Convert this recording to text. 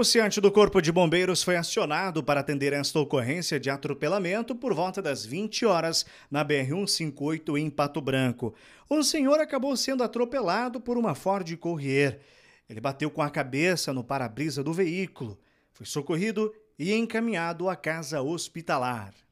O ciante do Corpo de Bombeiros foi acionado para atender esta ocorrência de atropelamento por volta das 20 horas na BR-158 em Pato Branco. Um senhor acabou sendo atropelado por uma Ford Courier. Ele bateu com a cabeça no para-brisa do veículo, foi socorrido e encaminhado à casa hospitalar.